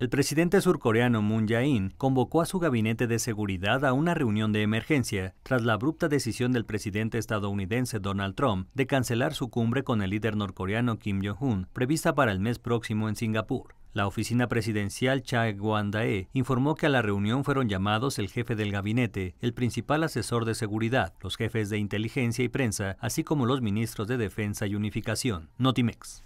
El presidente surcoreano Moon Jae-in convocó a su gabinete de seguridad a una reunión de emergencia tras la abrupta decisión del presidente estadounidense Donald Trump de cancelar su cumbre con el líder norcoreano Kim Jong-un, prevista para el mes próximo en Singapur. La oficina presidencial Chae Kwan-dae informó que a la reunión fueron llamados el jefe del gabinete, el principal asesor de seguridad, los jefes de inteligencia y prensa, así como los ministros de defensa y unificación. Notimex.